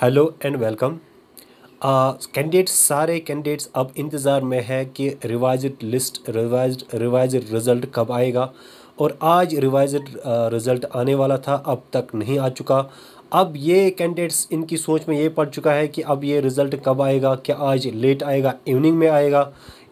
hello and welcome candidates सारे candidates अब इंतज़ार में है कि revise list revise revise result कब आएगा और आज रिवाइज रिज़ल्ट uh, आने वाला था अब तक नहीं आ चुका अब ये कैंडिडेट्स इनकी सोच में ये पड़ चुका है कि अब ये रिज़ल्ट कब आएगा क्या आज लेट आएगा इवनिंग में आएगा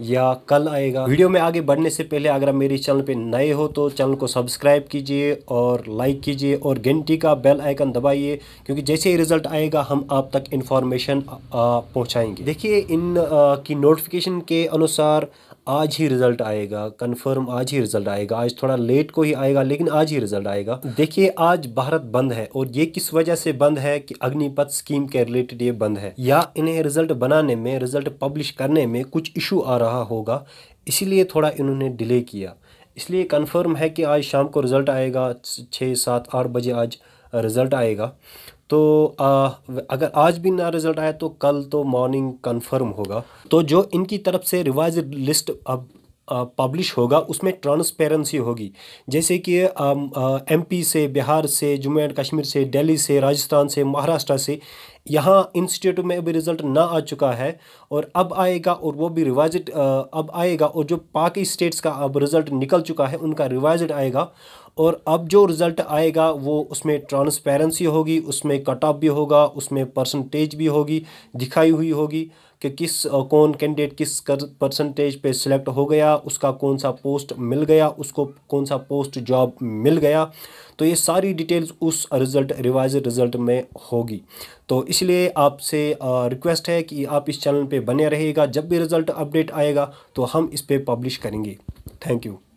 या कल आएगा वीडियो में आगे बढ़ने से पहले अगर आप मेरे चैनल पे नए हो तो चैनल को सब्सक्राइब कीजिए और लाइक कीजिए और घंटी का बेल आइकन दबाइए क्योंकि जैसे ही रिजल्ट आएगा हम आप तक इन्फॉर्मेशन पहुंचाएंगे देखिए इन आ, की नोटिफिकेशन के अनुसार आज ही रिजल्ट आएगा कंफर्म आज ही रिजल्ट आएगा आज थोड़ा लेट को ही आएगा लेकिन आज ही रिजल्ट आएगा देखिए आज भारत बंद है और ये किस वजह से बंद है कि अग्निपथ स्कीम के रिलेटेड ये बंद है या इन्हें रिजल्ट बनाने में रिजल्ट पब्लिश करने में कुछ इशू आ रहा रहा होगा इसीलिए थोड़ा इन्होंने डिले किया इसलिए कंफर्म है कि आज शाम को रिज़ल्ट आएगा छः सात आठ बजे आज रिज़ल्ट आएगा तो आ, अगर आज भी ना रिज़ल्ट आया तो कल तो मॉर्निंग कंफर्म होगा तो जो इनकी तरफ से रिवाइज लिस्ट अब पब्लिश होगा उसमें ट्रांसपेरेंसी होगी जैसे कि एमपी से बिहार से जम्मू एंड कश्मीर से दिल्ली से राजस्थान से महाराष्ट्र से यहाँ इंस्टीट्यूट में अभी रिजल्ट ना आ चुका है और अब आएगा और वो भी रिवाइज अब आएगा और जो बाकी स्टेट्स का अब रिजल्ट निकल चुका है उनका रिवाइज आएगा और अब जो रिज़ल्ट आएगा वो उसमें ट्रांसपेरेंसी होगी उसमें कट ऑफ भी होगा उसमें परसेंटेज भी होगी दिखाई हुई होगी कि किस कौन कैंडिडेट किस परसेंटेज पे सिलेक्ट हो गया उसका कौन सा पोस्ट मिल गया उसको कौन सा पोस्ट जॉब मिल गया तो ये सारी डिटेल्स उस रिज़ल्ट रिवाइज रिज़ल्ट में होगी तो इसलिए आपसे रिक्वेस्ट है कि आप इस चैनल पे बने रहेगा जब भी रिज़ल्ट अपडेट आएगा तो हम इस पर पब्लिश करेंगे थैंक यू